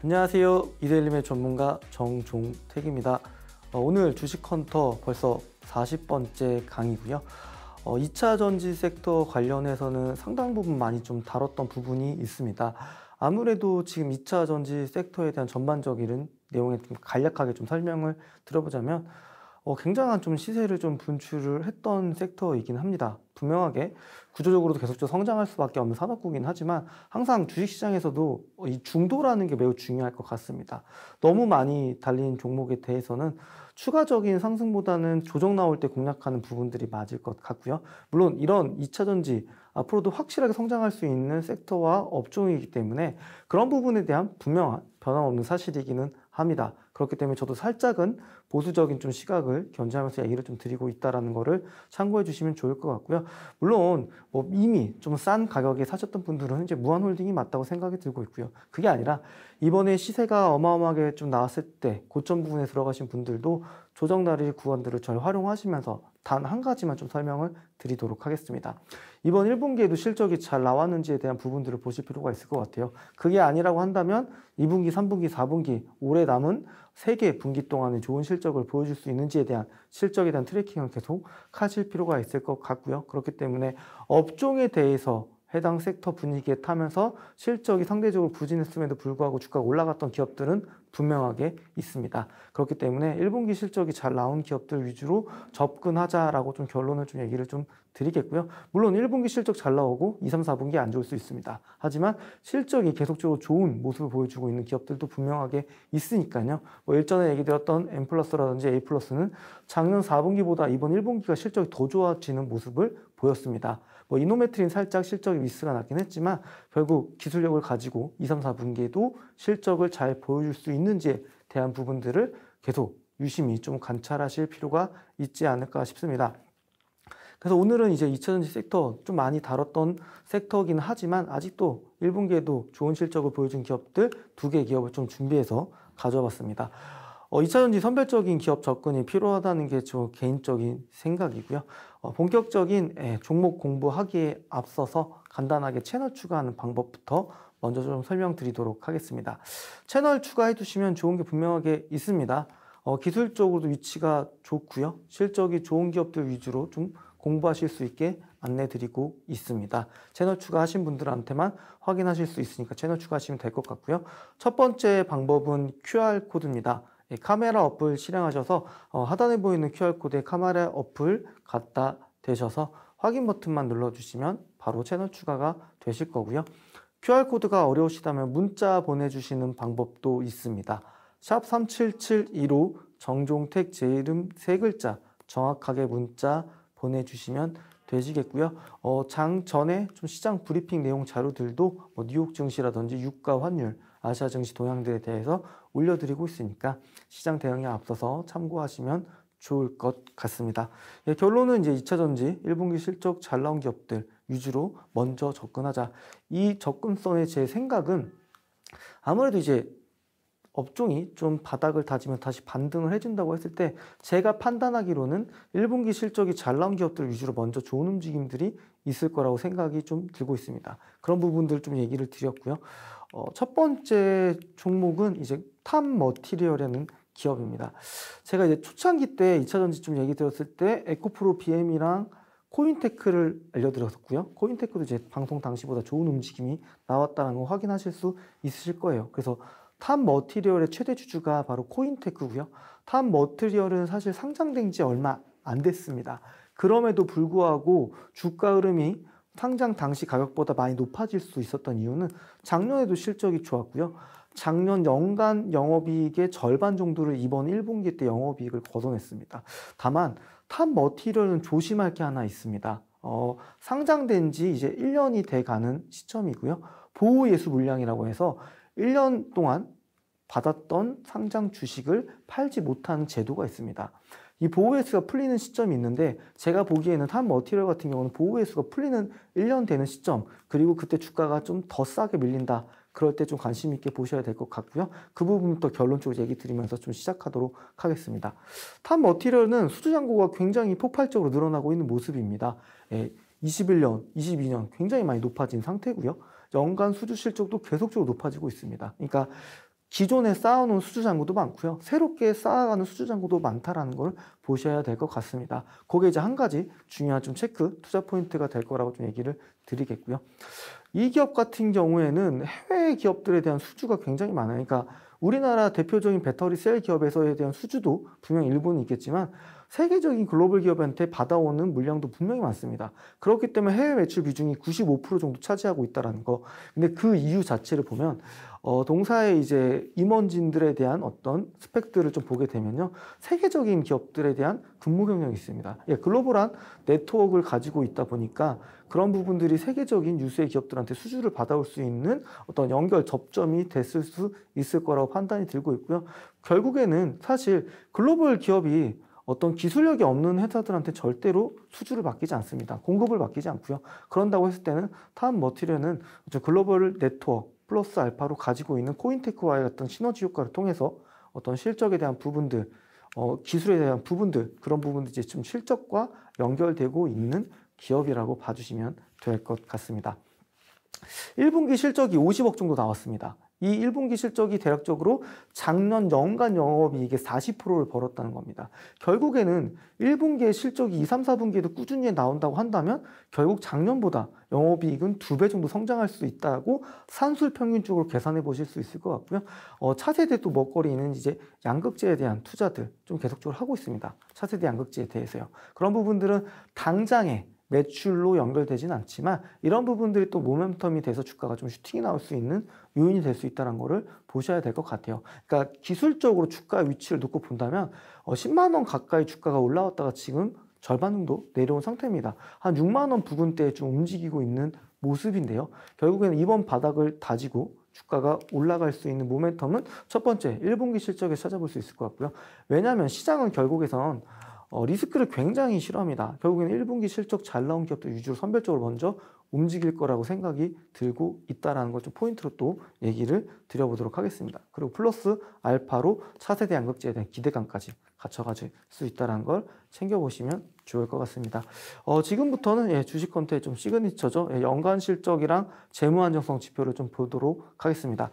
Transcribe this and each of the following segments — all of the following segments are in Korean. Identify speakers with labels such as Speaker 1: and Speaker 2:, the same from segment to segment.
Speaker 1: 안녕하세요. 이데일림의 전문가 정종택입니다. 어, 오늘 주식헌터 벌써 40번째 강의고요. 2차 어, 전지 섹터 관련해서는 상당 부분 많이 좀 다뤘던 부분이 있습니다. 아무래도 지금 2차 전지 섹터에 대한 전반적인 내용에 좀 간략하게 좀 설명을 들어보자면 어, 굉장한 좀 시세를 좀 분출을 했던 섹터이긴 합니다. 분명하게 구조적으로도 계속적으로 성장할 수밖에 없는 산업군이긴 하지만 항상 주식시장에서도 어, 이 중도라는 게 매우 중요할 것 같습니다. 너무 많이 달린 종목에 대해서는 추가적인 상승보다는 조정 나올 때 공략하는 부분들이 맞을 것 같고요. 물론 이런 2차전지 앞으로도 확실하게 성장할 수 있는 섹터와 업종이기 때문에 그런 부분에 대한 분명한 변함없는 사실이기는 합니다. 그렇기 때문에 저도 살짝은 보수적인 좀 시각을 견지하면서 얘기를 좀 드리고 있다라는 거를 참고해 주시면 좋을 것 같고요. 물론 뭐 이미 좀 싼 가격에 사셨던 분들은 이제 무한홀딩이 맞다고 생각이 들고 있고요. 그게 아니라 이번에 시세가 어마어마하게 좀 나왔을 때 고점 부분에 들어가신 분들도 조정 날일 구간들을 잘 활용하시면서 단 한 가지만 좀 설명을 드리도록 하겠습니다. 이번 1분기에도 실적이 잘 나왔는지에 대한 부분들을 보실 필요가 있을 것 같아요. 그게 아니라고 한다면 2분기, 3분기, 4분기 올해 남은 세개 분기 동안에 좋은 실적을 보여줄 수 있는지에 대한 실적에 대한 트래킹을 계속 하실 필요가 있을 것 같고요. 그렇기 때문에 업종에 대해서 해당 섹터 분위기에 타면서 실적이 상대적으로 부진했음에도 불구하고 주가가 올라갔던 기업들은 분명하게 있습니다. 그렇기 때문에 1분기 실적이 잘 나온 기업들 위주로 접근하자라고 좀 결론을 좀 얘기를 좀 드리겠고요. 물론 1분기 실적 잘 나오고 2, 3, 4분기 안 좋을 수 있습니다. 하지만 실적이 계속적으로 좋은 모습을 보여주고 있는 기업들도 분명하게 있으니까요. 뭐 일전에 얘기드렸던 M 플러스라든지 A 플러스는 작년 4분기보다 이번 1분기가 실적이 더 좋아지는 모습을 보였습니다. 뭐 이노메트린 살짝 실적이 미스가 났긴 했지만 결국 기술력을 가지고 2, 3, 4분기에도 실적을 잘 보여줄 수 있는지에 대한 부분들을 계속 유심히 좀 관찰하실 필요가 있지 않을까 싶습니다. 그래서 오늘은 이제 2차전지 섹터 좀 많이 다뤘던 섹터긴 하지만 아직도 1분기에도 좋은 실적을 보여준 기업들 두 개 기업을 좀 준비해서 가져와 봤습니다. 어, 2차전지 선별적인 기업 접근이 필요하다는 게 저 개인적인 생각이고요. 어, 본격적인 예, 종목 공부하기에 앞서서 간단하게 채널 추가하는 방법부터 먼저 좀 설명드리도록 하겠습니다. 채널 추가해 두시면 좋은 게 분명하게 있습니다. 어, 기술적으로도 위치가 좋고요. 실적이 좋은 기업들 위주로 좀 공부하실 수 있게 안내드리고 있습니다. 채널 추가하신 분들한테만 확인하실 수 있으니까 채널 추가하시면 될 것 같고요. 첫 번째 방법은 QR코드입니다. 카메라 어플 실행하셔서 어, 하단에 보이는 QR코드에 카메라 어플 갖다 대셔서 확인 버튼만 눌러주시면 바로 채널 추가가 되실 거고요. QR코드가 어려우시다면 문자 보내주시는 방법도 있습니다. 샵 3772로 정종택 제 이름 세 글자 정확하게 문자 보내주시면 되시겠고요. 어, 장 전에 좀 시장 브리핑 내용 자료들도 뭐 뉴욕 증시라든지 유가 환율, 아시아 증시 동향들에 대해서 올려드리고 있으니까 시장 대응에 앞서서 참고하시면 좋을 것 같습니다. 예, 결론은 이제 2차전지 1분기 실적 잘 나온 기업들 위주로 먼저 접근하자. 이 접근성의 제 생각은 아무래도 이제 업종이 좀 바닥을 다지면 다시 반등을 해준다고 했을 때 제가 판단하기로는 1분기 실적이 잘 나온 기업들 위주로 먼저 좋은 움직임들이 있을 거라고 생각이 좀 들고 있습니다. 그런 부분들 좀 얘기를 드렸고요. 어, 첫 번째 종목은 이제 탐 머티리얼이라는 기업입니다. 제가 이제 초창기 때 2차 전지좀 얘기 드렸을 때 에코프로 BM이랑 코인테크를 알려드렸었고요. 코인테크도 이제 방송 당시보다 좋은 움직임이 나왔다는 거 확인하실 수 있으실 거예요. 그래서 탑 머티리얼의 최대 주주가 바로 코인테크고요. 탑 머티리얼은 사실 상장된 지 얼마 안 됐습니다. 그럼에도 불구하고 주가 흐름이 상장 당시 가격보다 많이 높아질 수 있었던 이유는 작년에도 실적이 좋았고요. 작년 연간 영업이익의 절반 정도를 이번 1분기 때 영업이익을 거어냈습니다 다만 탑 머티리얼은 조심할 게 하나 있습니다. 어, 상장된 지 이제 1년이 돼 가는 시점이고요. 보호 예수 물량이라고 해서 1년 동안 받았던 상장 주식을 팔지 못하는 제도가 있습니다. 이 보호회수가 풀리는 시점이 있는데 제가 보기에는 탑 머티리얼 같은 경우는 보호회수가 풀리는 1년 되는 시점 그리고 그때 주가가 좀 더 싸게 밀린다. 그럴 때 좀 관심 있게 보셔야 될 것 같고요. 그 부분부터 결론 적으로 얘기 드리면서 좀 시작하도록 하겠습니다. 탑 머티리얼은 수주 장고가 굉장히 폭발적으로 늘어나고 있는 모습입니다. 예, 21년, 22년 굉장히 많이 높아진 상태고요. 연간 수주 실적도 계속적으로 높아지고 있습니다. 그러니까 기존에 쌓아놓은 수주잔고도 많고요. 새롭게 쌓아가는 수주잔고도 많다라는 걸 보셔야 될 것 같습니다. 거기에 이제 한 가지 중요한 좀 체크, 투자 포인트가 될 거라고 좀 얘기를 드리겠고요. 이 기업 같은 경우에는 해외 기업들에 대한 수주가 굉장히 많아요. 그러니까 우리나라 대표적인 배터리 셀 기업에서에 대한 수주도 분명 일본이 있겠지만 세계적인 글로벌 기업한테 받아오는 물량도 분명히 많습니다. 그렇기 때문에 해외 매출 비중이 95% 정도 차지하고 있다는 거. 근데 그 이유 자체를 보면 어, 동사의 이제 임원진들에 대한 어떤 스펙들을 좀 보게 되면요. 세계적인 기업들에 대한 근무 경력이 있습니다. 예, 글로벌한 네트워크를 가지고 있다 보니까 그런 부분들이 세계적인 유수의 기업들한테 수주를 받아올 수 있는 어떤 연결 접점이 됐을 수 있을 거라고 판단이 들고 있고요. 결국에는 사실 글로벌 기업이 어떤 기술력이 없는 회사들한테 절대로 수주를 맡기지 않습니다. 공급을 맡기지 않고요. 그런다고 했을 때는 타운 머티리얼은 글로벌 네트워크 플러스 알파로 가지고 있는 코인테크와의 어떤 시너지 효과를 통해서 어떤 실적에 대한 부분들, 어, 기술에 대한 부분들, 그런 부분들이 제좀 실적과 연결되고 있는 기업이라고 봐주시면 될 것 같습니다. 1분기 실적이 50억 정도 나왔습니다. 이 1분기 실적이 대략적으로 작년 연간 영업이익의 40%를 벌었다는 겁니다. 결국에는 1분기의 실적이 2, 3, 4분기에도 꾸준히 나온다고 한다면 결국 작년보다 영업이익은 두 배 정도 성장할 수 있다고 산술 평균적으로 계산해 보실 수 있을 것 같고요. 어, 차세대 또 먹거리는 이제 양극재에 대한 투자들 좀 계속적으로 하고 있습니다. 차세대 양극재에 대해서요. 그런 부분들은 당장에 매출로 연결되지는 않지만 이런 부분들이 또 모멘텀이 돼서 주가가 좀 슈팅이 나올 수 있는 요인이 될 수 있다는 거를 보셔야 될 것 같아요. 그러니까 기술적으로 주가 위치를 놓고 본다면 10만 어, 원 가까이 주가가 올라왔다가 지금 절반 정도 내려온 상태입니다. 한 6만 원 부근대에 좀 움직이고 있는 모습인데요. 결국에는 이번 바닥을 다지고 주가가 올라갈 수 있는 모멘텀은 첫 번째 1분기 실적에 찾아볼 수 있을 것 같고요. 왜냐하면 시장은 결국에선 어, 리스크를 굉장히 싫어합니다. 결국에는 1분기 실적 잘 나온 기업도 위주로 선별적으로 먼저 움직일 거라고 생각이 들고 있다는걸 좀 포인트로 또 얘기를 드려보도록 하겠습니다. 그리고 플러스 알파로 차세대 양극재에 대한 기대감까지 갖춰가질 수 있다는 걸 챙겨보시면 좋을 것 같습니다. 어, 지금부터는 예, 주식 컨트의 좀 시그니처죠. 예, 연간 실적이랑 재무 안정성 지표를 좀 보도록 하겠습니다.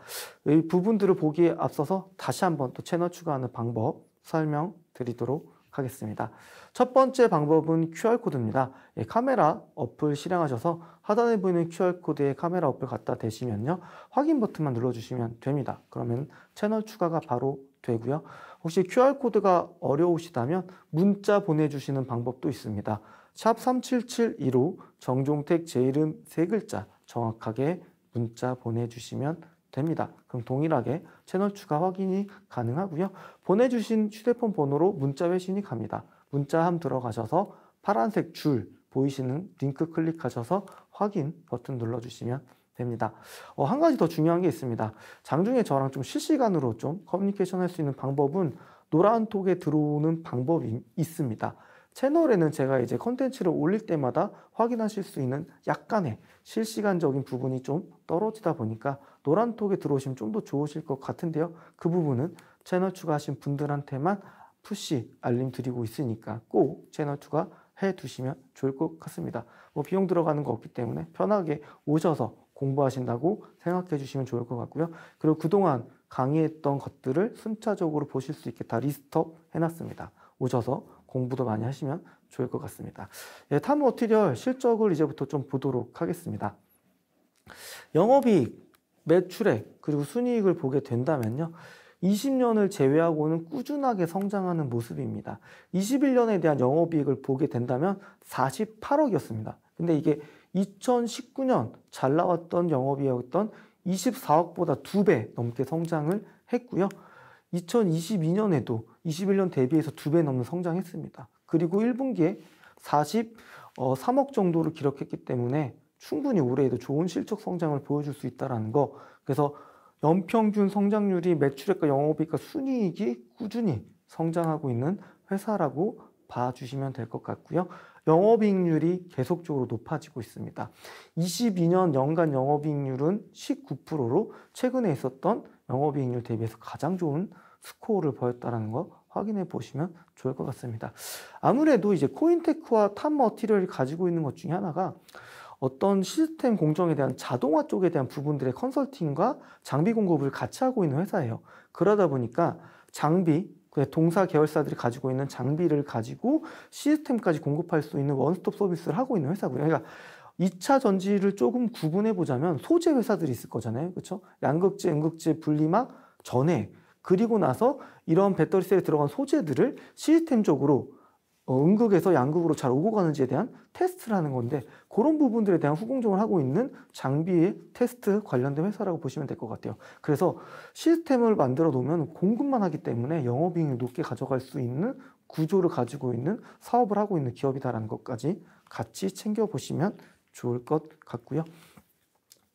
Speaker 1: 이 부분들을 보기에 앞서서 다시 한번 또 채널 추가하는 방법 설명드리도록 하겠습니다. 첫 번째 방법은 QR코드입니다. 예, 카메라 어플 실행하셔서 하단에 보이는 QR코드에 카메라 어플 갖다 대시면요. 확인 버튼만 눌러주시면 됩니다. 그러면 채널 추가가 바로 되고요. 혹시 QR코드가 어려우시다면 문자 보내주시는 방법도 있습니다. 샵 3772로 정종택 제 이름 세 글자 정확하게 문자 보내주시면 됩니다. 그럼 동일하게 채널 추가 확인이 가능하고요. 보내주신 휴대폰 번호로 문자 회신이 갑니다. 문자함 들어가셔서 파란색 줄 보이시는 링크 클릭하셔서 확인 버튼 눌러주시면 됩니다. 어, 한 가지 더 중요한 게 있습니다. 장중에 저랑 좀 실시간으로 좀 커뮤니케이션 할 수 있는 방법은 노란 톡에 들어오는 방법이 있습니다. 채널에는 제가 이제 컨텐츠를 올릴 때마다 확인하실 수 있는 약간의 실시간적인 부분이 좀 떨어지다 보니까 노란톡에 들어오시면 좀 더 좋으실 것 같은데요. 그 부분은 채널 추가하신 분들한테만 푸시 알림 드리고 있으니까 꼭 채널 추가 해 두시면 좋을 것 같습니다. 뭐 비용 들어가는 거 없기 때문에 편하게 오셔서 공부하신다고 생각해 주시면 좋을 것 같고요. 그리고 그동안 강의했던 것들을 순차적으로 보실 수 있게 다 리스트업 해놨습니다. 오셔서 공부도 많이 음. 하시면 좋을 것 같습니다. 예, 탐 머티리얼 실적을 이제부터 좀 보도록 하겠습니다. 영업이익, 매출액, 그리고 순이익을 보게 된다면요. 20년을 제외하고는 꾸준하게 성장하는 모습입니다. 21년에 대한 영업이익을 보게 된다면 48억이었습니다. 근데 이게 2019년 잘 나왔던 영업이익이었던 24억보다 두 배 넘게 성장을 했고요. 2022년에도 21년 대비해서 두 배 넘는 성장했습니다. 그리고 1분기에 43억 어, 정도를 기록했기 때문에 충분히 올해에도 좋은 실적 성장을 보여줄 수 있다는 거 그래서 연평균 성장률이 매출액과 영업이익과 순이익이 꾸준히 성장하고 있는 회사라고 봐주시면 될 것 같고요. 영업이익률이 계속적으로 높아지고 있습니다. 22년 연간 영업이익률은 19%로 최근에 있었던 영업이익률 대비해서 가장 좋은 스코어를 보였다는 거 확인해 보시면 좋을 것 같습니다. 아무래도 이제 코인테크와 탑머티리얼이 가지고 있는 것 중에 하나가 어떤 시스템 공정에 대한 자동화 쪽에 대한 부분들의 컨설팅과 장비 공급을 같이 하고 있는 회사예요. 그러다 보니까 장비, 그 동사 계열사들이 가지고 있는 장비를 가지고 시스템까지 공급할 수 있는 원스톱 서비스를 하고 있는 회사고요. 그러니까 2차 전지를 조금 구분해 보자면 소재 회사들이 있을 거잖아요. 그렇죠? 양극재, 음극재 분리막 전에 그리고 나서 이런 배터리셀에 들어간 소재들을 시스템적으로 어, 응 음극에서 양극으로 잘 오고 가는지에 대한 테스트를 하는 건데 그런 부분들에 대한 후공정을 하고 있는 장비의 테스트 관련된 회사라고 보시면 될 것 같아요. 그래서 시스템을 만들어 놓으면 공급만 하기 때문에 영업이익을 높게 가져갈 수 있는 구조를 가지고 있는 사업을 하고 있는 기업이다라는 것까지 같이 챙겨보시면 좋을 것 같고요.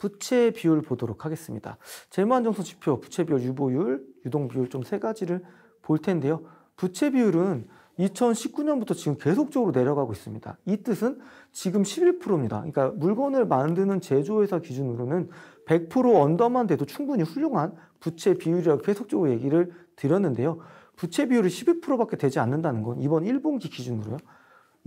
Speaker 1: 부채 비율 보도록 하겠습니다. 재무안정성 지표, 부채 비율, 유보율, 유동 비율 좀 세 가지를 볼 텐데요. 부채 비율은 2019년부터 지금 계속적으로 내려가고 있습니다. 이 뜻은 지금 11%입니다. 그러니까 물건을 만드는 제조회사 기준으로는 100% 언더만 돼도 충분히 훌륭한 부채 비율이라고 계속적으로 얘기를 드렸는데요. 부채 비율이 12%밖에 되지 않는다는 건 이번 1분기 기준으로요.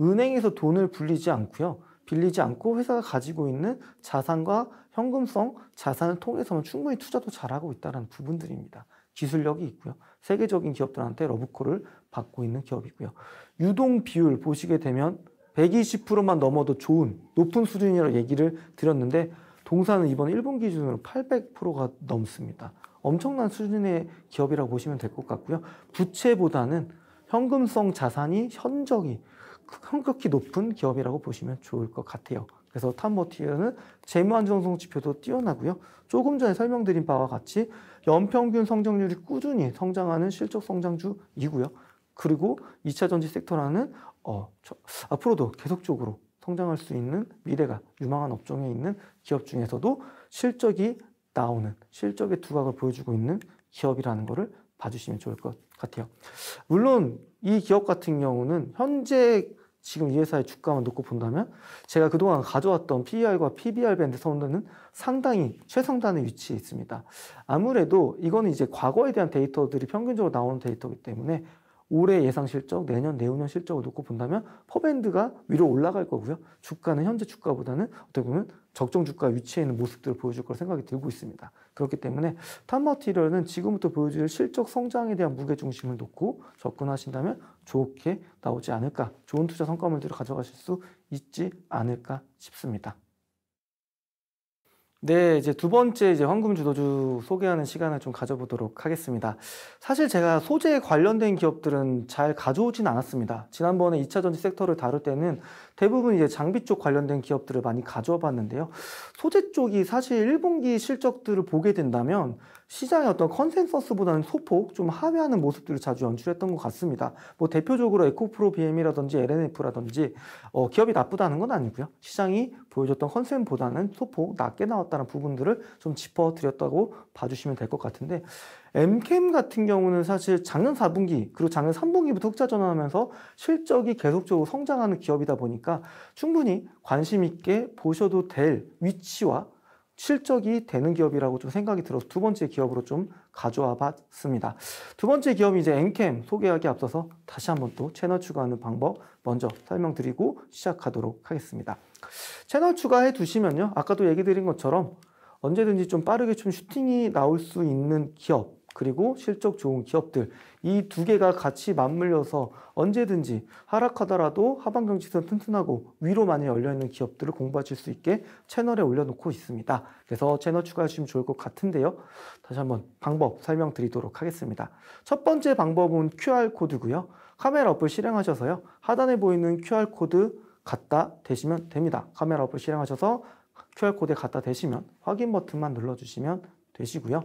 Speaker 1: 은행에서 돈을 불리지 않고요. 빌리지 않고 회사가 가지고 있는 자산과 현금성 자산을 통해서만 충분히 투자도 잘하고 있다는 부분들입니다. 기술력이 있고요. 세계적인 기업들한테 러브콜을 받고 있는 기업이고요. 유동 비율 보시게 되면 120%만 넘어도 좋은 높은 수준이라고 얘기를 드렸는데 동사는 이번 1분 기준으로 800%가 넘습니다. 엄청난 수준의 기업이라고 보시면 될 것 같고요. 부채보다는 현금성 자산이 현저히 성격히 높은 기업이라고 보시면 좋을 것 같아요. 그래서 탑모티어는 재무안정성 지표도 뛰어나고요. 조금 전에 설명드린 바와 같이 연평균 성장률이 꾸준히 성장하는 실적 성장주이고요. 그리고 2차 전지 섹터라는 어, 저, 앞으로도 계속적으로 성장할 수 있는 미래가 유망한 업종에 있는 기업 중에서도 실적이 나오는 실적의 두각을 보여주고 있는 기업이라는 것을 봐주시면 좋을 것 같아요. 물론 이 기업 같은 경우는 현재 지금 이 회사의 주가만 놓고 본다면 제가 그동안 가져왔던 PER과 PBR 밴드 선호는 상당히 최상단의 위치에 있습니다. 아무래도 이거는 이제 과거에 대한 데이터들이 평균적으로 나오는 데이터이기 때문에 올해 예상 실적, 내년, 내후년 실적을 놓고 본다면 퍼밴드가 위로 올라갈 거고요. 주가는 현재 주가보다는 어떻게 보면 적정 주가 위치에 있는 모습들을 보여줄 거라 생각이 들고 있습니다. 그렇기 때문에 탑머티리얼은 지금부터 보여줄 실적 성장에 대한 무게중심을 놓고 접근하신다면 좋게 나오지 않을까 좋은 투자 성과물들을 가져가실 수 있지 않을까 싶습니다. 네, 이제 두 번째 이제 황금 주도주 소개하는 시간을 좀 가져보도록 하겠습니다. 사실 제가 소재에 관련된 기업들은 잘 가져오진 않았습니다. 지난번에 2차 전지 섹터를 다룰 때는 대부분 이제 장비 쪽 관련된 기업들을 많이 가져와 봤는데요. 소재 쪽이 사실 1분기 실적들을 보게 된다면 시장의 어떤 컨센서스보다는 소폭 좀 하회하는 모습들을 자주 연출했던 것 같습니다. 뭐 대표적으로 에코프로 BM이라든지 LNF라든지 어, 기업이 나쁘다는 건 아니고요. 시장이 보여줬던 컨셉보다는 소폭 낮게 나왔다는 부분들을 좀 짚어드렸다고 봐주시면 될 것 같은데 엠캠 같은 경우는 사실 작년 4분기 그리고 작년 3분기부터 흑자 전환하면서 실적이 계속적으로 성장하는 기업이다 보니까 충분히 관심 있게 보셔도 될 위치와 실적이 되는 기업이라고 좀 생각이 들어서 두 번째 기업으로 좀 가져와 봤습니다. 두 번째 기업이 이제 엔캠 소개하기 앞서서 다시 한번 또 채널 추가하는 방법 먼저 설명드리고 시작하도록 하겠습니다. 채널 추가해 두시면요. 아까도 얘기 드린 것처럼 언제든지 좀 빠르게 좀 슈팅이 나올 수 있는 기업 그리고 실적 좋은 기업들 이두 개가 같이 맞물려서 언제든지 하락하더라도 하반 경지선 튼튼하고 위로 많이 열려있는 기업들을 공부하실 수 있게 채널에 올려놓고 있습니다. 그래서 채널 추가하시면 좋을 것 같은데요. 다시 한번 방법 설명드리도록 하겠습니다. 첫 번째 방법은 QR코드고요. 카메라 어플 실행하셔서요. 하단에 보이는 QR코드 갖다 대시면 됩니다. 카메라 어플 실행하셔서 QR코드에 갖다 대시면 확인 버튼만 눌러주시면 되시고요.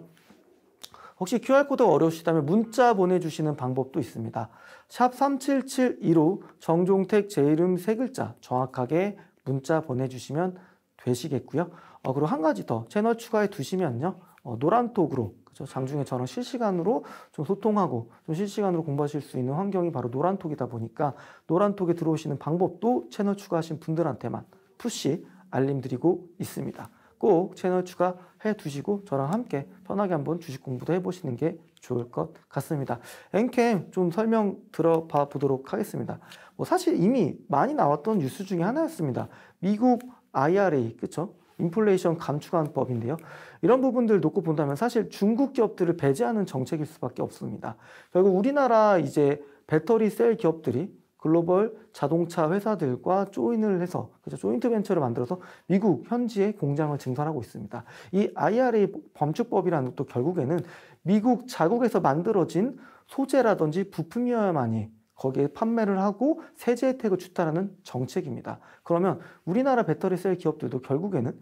Speaker 1: 혹시 QR코드가 어려우시다면 문자 보내주시는 방법도 있습니다. 샵 3772로 정종택 제 이름 세 글자 정확하게 문자 보내주시면 되시겠고요. 어, 그리고 한 가지 더 채널 추가해 두시면요. 어, 노란톡으로 그죠? 장중에 저랑 실시간으로 좀 소통하고 좀 실시간으로 공부하실 수 있는 환경이 바로 노란톡이다 보니까 노란톡에 들어오시는 방법도 채널 추가하신 분들한테만 푸시 알림 드리고 있습니다. 꼭 채널 추가해 두시고 저랑 함께 편하게 한번 주식 공부도 해보시는 게 좋을 것 같습니다. 엔캠 좀 설명 들어봐 보도록 하겠습니다. 뭐 사실 이미 많이 나왔던 뉴스 중에 하나였습니다. 미국 IRA, 그쵸? 인플레이션 감축안법인데요. 이런 부분들 놓고 본다면 사실 중국 기업들을 배제하는 정책일 수밖에 없습니다. 결국 우리나라 이제 배터리 셀 기업들이 글로벌 자동차 회사들과 조인을 해서 그죠 조인트 벤처를 만들어서 미국 현지에 공장을 증설하고 있습니다. 이 IRA 범축법이라는 것도 결국에는 미국 자국에서 만들어진 소재라든지 부품이어야만이 거기에 판매를 하고 세제 혜택을 추탈하는 정책입니다. 그러면 우리나라 배터리 셀 기업들도 결국에는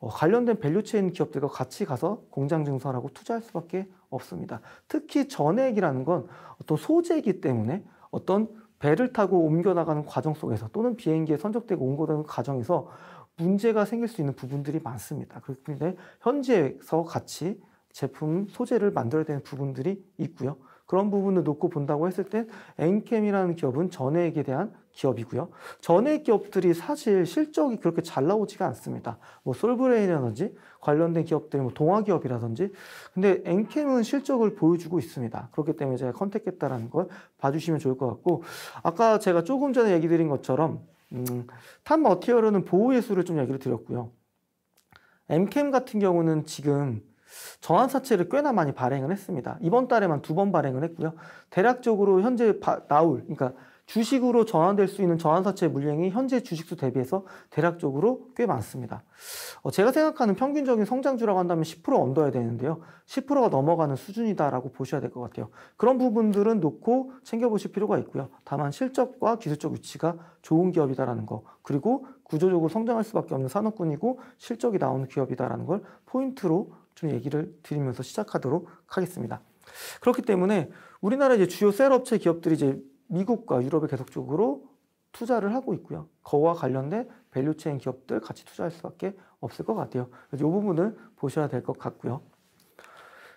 Speaker 1: 어, 관련된 밸류체인 기업들과 같이 가서 공장 증설하고 투자할 수밖에 없습니다. 특히 전액이라는 건 어떤 소재이기 때문에 어떤 배를 타고 옮겨나가는 과정 속에서 또는 비행기에 선적되고 옮겨나가는 과정에서 문제가 생길 수 있는 부분들이 많습니다. 그렇기 현지에서 같이 제품 소재를 만들어야 되는 부분들이 있고요. 그런 부분을 놓고 본다고 했을 때 엔캠이라는 기업은 전액에 대한 기업이고요. 전액 기업들이 사실 실적이 그렇게 잘 나오지가 않습니다. 뭐 솔브레인이라든지 관련된 기업들이 뭐 동화기업이라든지 근데 엔캠은 실적을 보여주고 있습니다. 그렇기 때문에 제가 컨택했다라는 걸 봐주시면 좋을 것 같고 아까 제가 조금 전에 얘기 드린 것처럼 음, 탄 머티어로는 보호예수를 좀 얘기를 드렸고요. 엠캠 같은 경우는 지금 전환 사채를 꽤나 많이 발행을 했습니다. 이번 달에만 두 번 발행을 했고요. 대략적으로 현재 바, 나올 그러니까 주식으로 전환될 수 있는 전환사채 물량이 현재 주식수 대비해서 대략적으로 꽤 많습니다. 어, 제가 생각하는 평균적인 성장주라고 한다면 10%얹어야 되는데요. 10%가 넘어가는 수준이다라고 보셔야 될 것 같아요. 그런 부분들은 놓고 챙겨보실 필요가 있고요. 다만 실적과 기술적 위치가 좋은 기업이다라는 거 그리고 구조적으로 성장할 수밖에 없는 산업군이고 실적이 나오는 기업이다라는 걸 포인트로 좀 얘기를 드리면서 시작하도록 하겠습니다. 그렇기 때문에 우리나라 이제 주요 셀 업체 기업들이 이제 미국과 유럽에 계속적으로 투자를 하고 있고요. 거와 관련된 밸류체인 기업들 같이 투자할 수밖에 없을 것 같아요. 그래서 이 부분을 보셔야 될 것 같고요.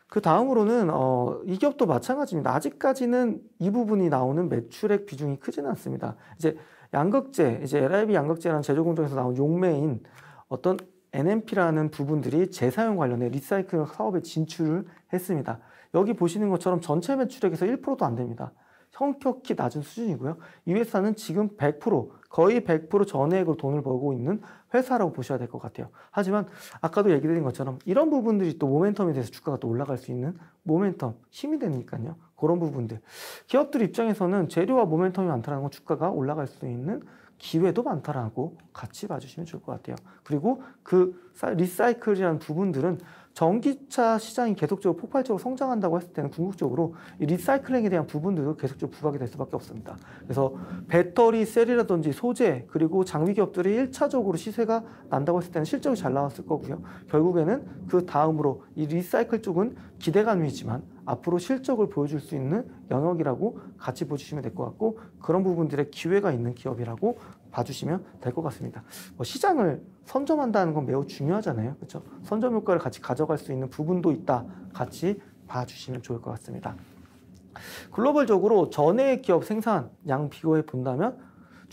Speaker 1: 그 다음으로는 어, 이 기업도 마찬가지입니다. 아직까지는 이 부분이 나오는 매출액 비중이 크지는 않습니다. 이제 양극재, 이제 LIB 양극재라는 제조공정에서 나온 용매인 어떤 NMP라는 부분들이 재사용 관련해 리사이클 사업에 진출을 했습니다. 여기 보시는 것처럼 전체 매출액에서 1%도 안 됩니다. 형격히 낮은 수준이고요. 이 회사는 지금 100% 거의 100% 전액으로 돈을 벌고 있는 회사라고 보셔야 될 것 같아요. 하지만 아까도 얘기드린 것처럼 이런 부분들이 또 모멘텀에 대해서 주가가 또 올라갈 수 있는 모멘텀 힘이 되니까요. 그런 부분들 기업들 입장에서는 재료와 모멘텀이 많다는 건 주가가 올라갈 수 있는 기회도 많다라고 같이 봐주시면 좋을 것 같아요. 그리고 그 리사이클이라는 부분들은 전기차 시장이 계속적으로 폭발적으로 성장한다고 했을 때는 궁극적으로 리사이클링에 대한 부분들도 계속적으로 부각이 될 수밖에 없습니다. 그래서 배터리 셀이라든지 소재 그리고 장비 기업들이 일차적으로 시세가 난다고 했을 때는 실적이 잘 나왔을 거고요. 결국에는 그 다음으로 이 리사이클 쪽은 기대감이지만 앞으로 실적을 보여줄 수 있는 영역이라고 같이 보시면 될 것 같고 그런 부분들의 기회가 있는 기업이라고 봐주시면 될 것 같습니다. 뭐 시장을 선점한다는 건 매우 중요하잖아요. 그렇죠? 선점 효과를 같이 가져갈 수 있는 부분도 있다. 같이 봐주시면 좋을 것 같습니다. 글로벌적으로 전에 기업 생산량 비교해 본다면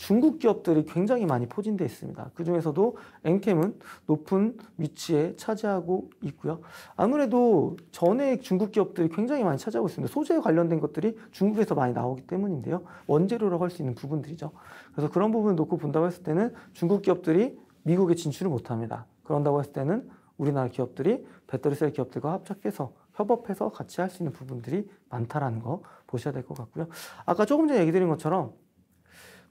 Speaker 1: 중국 기업들이 굉장히 많이 포진되어 있습니다. 그 중에서도 엔캠은 높은 위치에 차지하고 있고요. 아무래도 전에 중국 기업들이 굉장히 많이 차지하고 있습니다. 소재에 관련된 것들이 중국에서 많이 나오기 때문인데요. 원재료라고 할 수 있는 부분들이죠. 그래서 그런 부분을 놓고 본다고 했을 때는 중국 기업들이 미국에 진출을 못합니다. 그런다고 했을 때는 우리나라 기업들이 배터리셀 기업들과 합작해서 협업해서 같이 할 수 있는 부분들이 많다라는 거 보셔야 될 것 같고요. 아까 조금 전에 얘기 드린 것처럼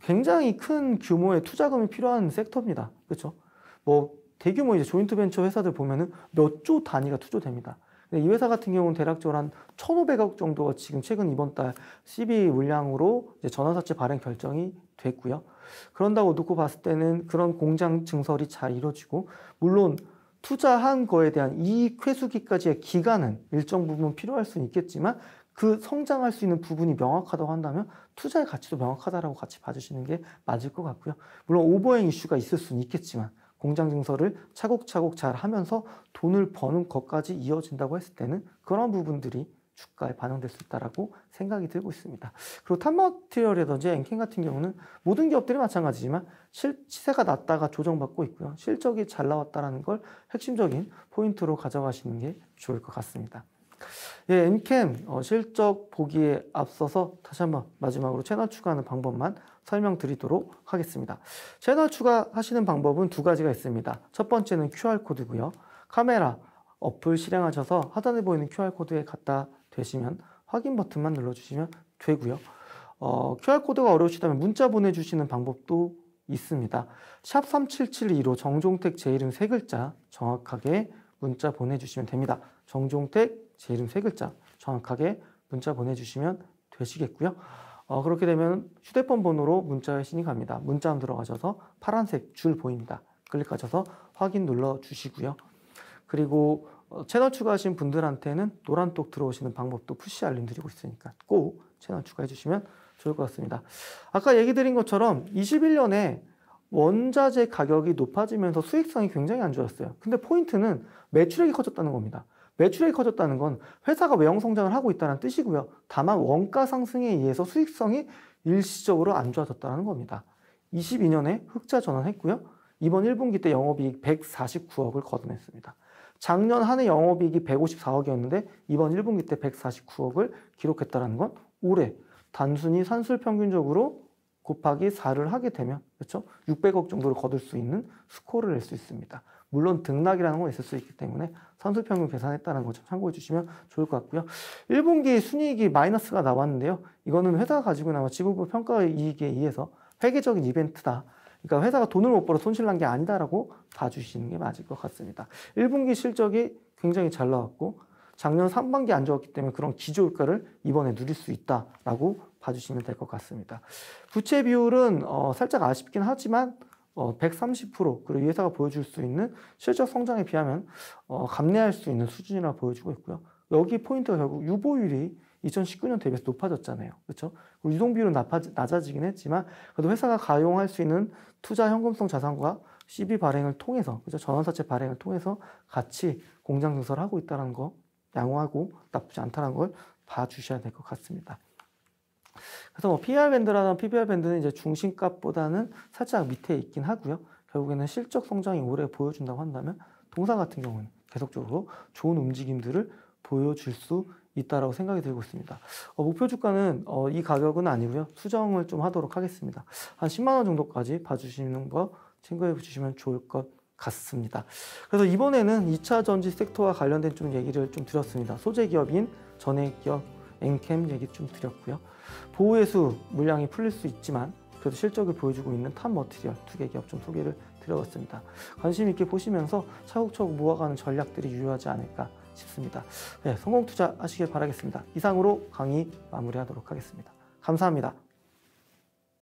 Speaker 1: 굉장히 큰 규모의 투자금이 필요한 섹터입니다. 그렇죠? 뭐 대규모 이제 조인트 벤처 회사들 보면은 몇 조 단위가 투자됩니다. 근데 이 회사 같은 경우는 대략적으로 한 1,500억 정도가 지금 최근 이번 달12 물량으로 이제 전환사채 발행 결정이 됐고요. 그런다고 놓고 봤을 때는 그런 공장 증설이 잘 이루어지고 물론 투자한 거에 대한 이익 회수기까지의 기간은 일정 부분 필요할 수는 있겠지만 그 성장할 수 있는 부분이 명확하다고 한다면 투자의 가치도 명확하다라고 같이 봐주시는 게 맞을 것 같고요. 물론 오버행 이슈가 있을 수는 있겠지만 공장 증설을 차곡차곡 잘 하면서 돈을 버는 것까지 이어진다고 했을 때는 그런 부분들이 주가에 반영될 수 있다라고 생각이 들고 있습니다. 그리고 탑머티리얼이라든지 엔캔 같은 경우는 모든 기업들이 마찬가지지만 실, 시세가 낮다가 조정받고 있고요. 실적이 잘 나왔다라는 걸 핵심적인 포인트로 가져가시는 게 좋을 것 같습니다. 예, 엠캠 어, 실적 보기에 앞서서 다시 한번 마지막으로 채널 추가하는 방법만 설명드리도록 하겠습니다. 채널 추가하시는 방법은 두 가지가 있습니다. 첫 번째는 QR코드고요. 카메라 어플 실행하셔서 하단에 보이는 QR코드에 갖다 대시면 확인 버튼만 눌러주시면 되고요. 어, QR코드가 어려우시다면 문자 보내주시는 방법도 있습니다. 샵 3772로 정종택 제 이름 세 글자 정확하게 문자 보내주시면 됩니다. 정종택 제 이름 세 글자 정확하게 문자 보내주시면 되시겠고요. 어, 그렇게 되면 휴대폰 번호로 문자의 신이 갑니다. 문자함 들어가셔서 파란색 줄 보입니다. 클릭하셔서 확인 눌러주시고요. 그리고 어, 채널 추가하신 분들한테는 노란톡 들어오시는 방법도 푸시 알림 드리고 있으니까 꼭 채널 추가해주시면 좋을 것 같습니다. 아까 얘기 드린 것처럼 21년에 원자재 가격이 높아지면서 수익성이 굉장히 안 좋았어요. 근데 포인트는 매출액이 커졌다는 겁니다. 매출액이 커졌다는 건 회사가 외형 성장을 하고 있다는 뜻이고요. 다만 원가 상승에 의해서 수익성이 일시적으로 안 좋아졌다는 겁니다. 22년에 흑자 전환했고요. 이번 1분기 때 영업이익 149억을 거둔했습니다. 작년 한해 영업이익이 154억이었는데 이번 1분기 때 149억을 기록했다는 건 올해 단순히 산술 평균적으로 곱하기 4를 하게 되면 그렇죠? 600억 정도를 거둘 수 있는 스코어를 낼 수 있습니다. 물론 등락이라는 건 있을 수 있기 때문에 선수평균 계산했다는 거좀 참고해 주시면 좋을 것 같고요. 1분기 순이익이 마이너스가 나왔는데요. 이거는 회사가 가지고 있는 지분부 평가 이익에 의해서 회계적인 이벤트다. 그러니까 회사가 돈을 못 벌어 손실 난게 아니다라고 봐주시는 게 맞을 것 같습니다. 1분기 실적이 굉장히 잘 나왔고 작년 3반기안 좋았기 때문에 그런 기조효과를 이번에 누릴 수 있다라고 봐주시면 될 것 같습니다. 부채 비율은 어, 살짝 아쉽긴 하지만 어, 130% 그리고 이 회사가 보여줄 수 있는 실적 성장에 비하면 어, 감내할 수 있는 수준이라 보여주고 있고요. 여기 포인트가 결국 유보율이 2019년 대비해서 높아졌잖아요. 그렇죠? 유동비율은 낮아지, 긴 했지만 그래도 회사가 가용할 수 있는 투자 현금성 자산과 CB 발행을 통해서 그렇죠? 전환사채 발행을 통해서 같이 공장 증설하고 있다는 거 양호하고 나쁘지 않다는 걸 봐주셔야 될 것 같습니다. 그래서 뭐 PR 밴드라는 PBR 밴드는 이제 중심값보다는 살짝 밑에 있긴 하고요. 결국에는 실적 성장이 오래 보여준다고 한다면 동산 같은 경우는 계속적으로 좋은 움직임들을 보여줄 수 있다라고 생각이 들고 있습니다. 어, 목표 주가는 어, 이 가격은 아니고요. 수정을 좀 하도록 하겠습니다. 한 10만 원 정도까지 봐주시는 거 참고해 주시면 좋을 것 같습니다. 그래서 이번에는 2차 전지 섹터와 관련된 좀 얘기를 좀 드렸습니다. 소재 기업인 전해 기업 엔캠 얘기 좀 드렸고요. 보호해수 물량이 풀릴 수 있지만 그래도 실적을 보여주고 있는 탑 머티리얼 두 개 기업 좀 소개를 드려봤습니다. 관심 있게 보시면서 차곡차곡 모아가는 전략들이 유효하지 않을까 싶습니다. 네, 성공 투자 하시길 바라겠습니다. 이상으로 강의 마무리하도록 하겠습니다. 감사합니다.